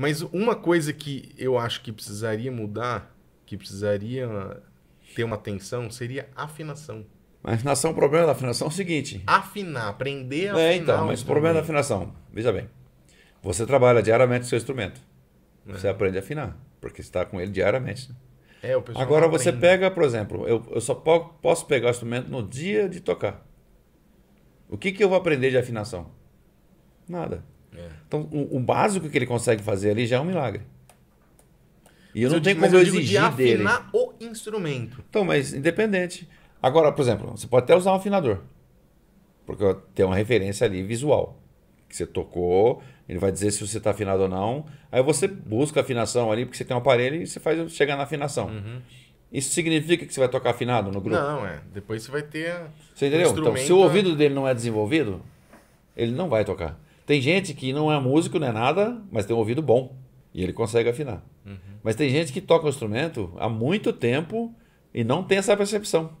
Mas uma coisa que eu acho que precisaria mudar, que precisaria ter uma atenção, seria a afinação. Mas afinação, o problema da afinação é o seguinte: afinar, aprender a é, afinar. Então, mas o problema da afinação, veja bem, você trabalha diariamente o seu instrumento. É. Você aprende a afinar, porque você está com ele diariamente. Né? É, o pessoal Agora você pega, por exemplo, eu, eu só posso pegar o instrumento no dia de tocar. O que, que eu vou aprender de afinação? Nada. É. Então, o, o, básico que ele consegue fazer ali já é um milagre. E eu mas não tenho como eu exigir de afinar dele. afinar o instrumento. Então, mas independente. Agora, por exemplo, você pode até usar um afinador. Porque tem uma referência ali visual. Que você tocou, ele vai dizer se você está afinado ou não. Aí você busca a afinação ali, porque você tem um aparelho e você faz chegar na afinação. Uhum. Isso significa que você vai tocar afinado no grupo? Não, é. Depois você vai ter. Você entendeu? Um então, se o ouvido dele não é desenvolvido, ele não vai tocar. Tem gente que não é músico, não é nada, mas tem um ouvido bom e ele consegue afinar. Uhum. Mas tem gente que toca o instrumento há muito tempo e não tem essa percepção.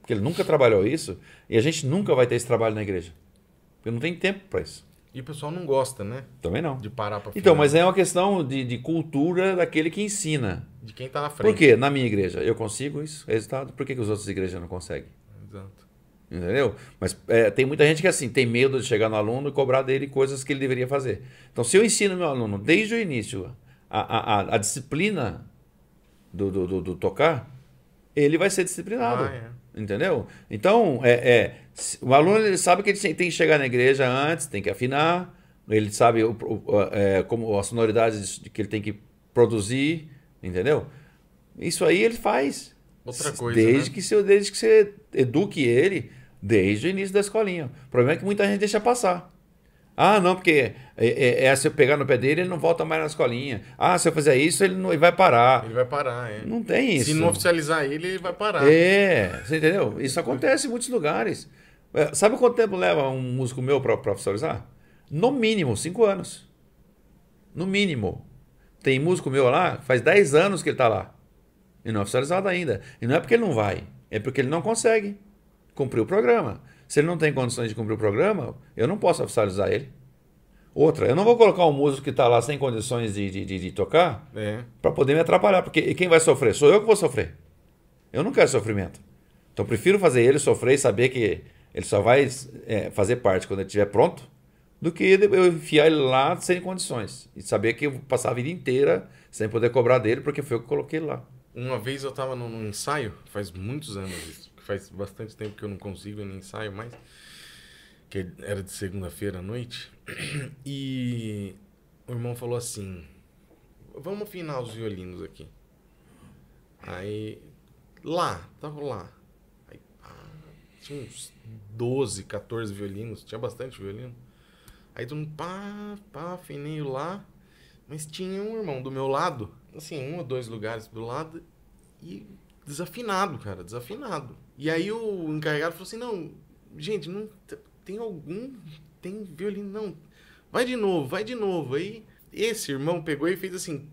Porque ele nunca trabalhou isso e a gente nunca vai ter esse trabalho na igreja. Porque não tem tempo para isso. E o pessoal não gosta, né? Também não. De parar para Então, mas é uma questão de, de cultura daquele que ensina. De quem está na frente. Por quê? Na minha igreja, eu consigo isso, resultado. Por que, que as outras igrejas não conseguem? Exato. Entendeu? Mas é, tem muita gente que é assim tem medo de chegar no aluno e cobrar dele coisas que ele deveria fazer. Então, se eu ensino meu aluno desde o início a, a, a, disciplina do, do, do, do tocar, ele vai ser disciplinado. Ah, é. Entendeu? Então, é, é, o aluno ele sabe que ele tem que chegar na igreja antes, tem que afinar, ele sabe o, o, é, como as sonoridades que ele tem que produzir, entendeu? Isso aí ele faz. Outra coisa. Desde, né? que você, desde que você eduque ele desde o início da escolinha. O problema é que muita gente deixa passar. Ah, não, porque é, é, é, é, se eu pegar no pé dele, ele não volta mais na escolinha. Ah, se eu fizer isso, ele não ele vai parar. Ele vai parar, é. Não tem isso. Se não oficializar ele, ele vai parar. É, você entendeu? Isso acontece em muitos lugares. É, sabe quanto tempo leva um músico meu para profissionalizar? No mínimo, cinco anos. No mínimo. Tem músico meu lá, faz dez anos que ele está lá. E não é oficializado ainda. E não é porque ele não vai, é porque ele não consegue cumprir o programa. Se ele não tem condições de cumprir o programa, eu não posso oficializar ele. Outra, eu não vou colocar um músico que está lá sem condições de, de, de, de tocar é. para poder me atrapalhar, porque quem vai sofrer? Sou eu que vou sofrer. Eu não quero sofrimento. Então eu prefiro fazer ele sofrer e saber que ele só vai é, fazer parte quando ele estiver pronto, do que eu enfiar ele lá sem condições e saber que eu vou passar a vida inteira sem poder cobrar dele porque foi eu que coloquei ele lá. Uma vez eu tava num, ensaio, faz muitos anos isso, faz bastante tempo que eu não consigo nem ensaio mais, que era de segunda-feira à noite, e o irmão falou assim: Vamos afinar os violinos aqui. Aí, lá, tava lá. Aí, ah, tinha uns 12, 14 violinos, tinha bastante violino. Aí todo mundo, pá, pá, afinei lá, mas tinha um irmão do meu lado assim, um ou dois lugares do lado e desafinado, cara, desafinado. E aí o encarregado falou assim: "Não, gente, não tem algum tem violino não. Vai de novo, vai de novo". Aí esse irmão pegou e fez assim,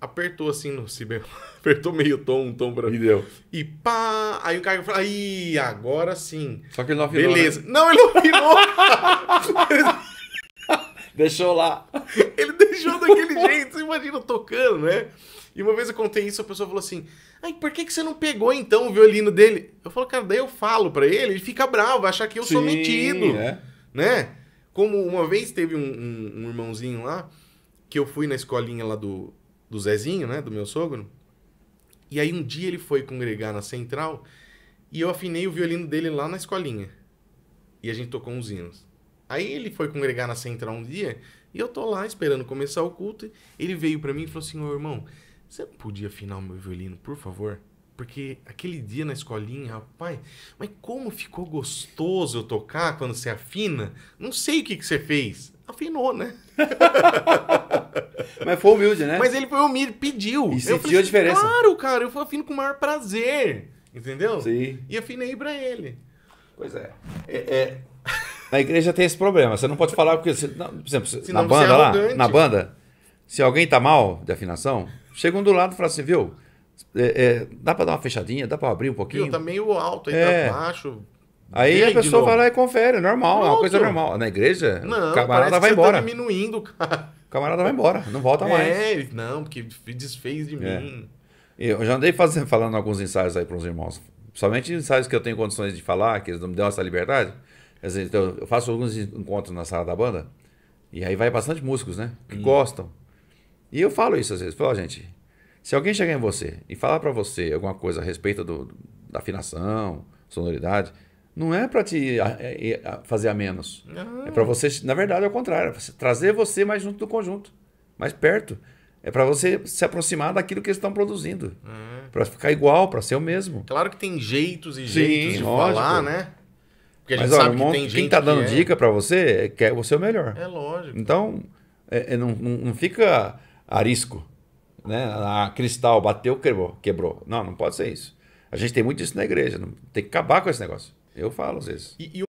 apertou assim no si apertou meio tom, um tom para mim deu. E pá, aí o cara falou: "Aí, agora sim". Só que ele não afinou. Beleza. Né? Não, ele não afinou. Deixou lá. Ele mijou daquele jeito, você imagina tocando, né? E uma vez eu contei isso, a pessoa falou assim: Ai, por que, que você não pegou então o violino dele? Eu falo, cara, daí eu falo para ele, ele fica bravo, achar que eu Sim, sou metido. É. Né? Como uma vez teve um, um, um, irmãozinho lá, que eu fui na escolinha lá do, do Zezinho, né? Do meu sogro. E aí um dia ele foi congregar na central e eu afinei o violino dele lá na escolinha. E a gente tocou uns hinos. Aí ele foi congregar na central um dia e eu tô lá esperando começar o culto. Ele veio para mim e falou assim: Ô irmão, você não podia afinar o meu violino, por favor? Porque aquele dia na escolinha, rapaz, mas como ficou gostoso eu tocar quando você afina? Não sei o que, que você fez. Afinou, né? mas foi humilde, né? Mas ele foi humilde, pediu. E sentiu falei, a assim, diferença. Claro, cara, eu afino com o maior prazer. Entendeu? Sim. E afinei pra ele. Pois é. é, é na igreja tem esse problema. Você não pode falar porque. Você, não, por exemplo, Senão na banda é lá, na banda, se alguém tá mal de afinação, chega um do lado e fala assim, viu? É, é, dá para dar uma fechadinha, dá para abrir um pouquinho. Viu, tá meio alto, aí é. tá baixo. Aí a pessoa vai lá e confere, é normal, é uma coisa normal. Na igreja, não, tá o camarada vai embora. Tá diminuindo, cara. O camarada vai embora, não volta é, mais. É, não, porque desfez de é. mim. Eu já andei fazendo, falando alguns ensaios aí para uns irmãos. Somente ensaios que eu tenho condições de falar, que eles não me dão essa liberdade então, eu faço alguns encontros na sala da banda, e aí vai bastante músicos, né? Que hum. gostam. E eu falo isso às vezes. Falo, gente, se alguém chegar em você e falar para você alguma coisa a respeito do, da afinação, sonoridade, não é para te a, é, é, a fazer a menos. É para você, na verdade, é o contrário. É trazer você mais junto do conjunto, mais perto. É para você se aproximar daquilo que eles estão produzindo. Uhum. É. Para ficar igual, para ser o mesmo. Claro que tem jeitos e Sim, jeitos de lógico. falar, né? Porque a gente Mas, olha, sabe tem quem gente. Quem tá dando é. dica é... para você quer é o seu melhor. É lógico. Então, é, é não, não fica arisco. Né? A cristal bateu, quebrou, quebrou. Não, não pode ser isso. A gente tem muito isso na igreja. Tem que acabar com esse negócio. Eu falo às vezes. E, e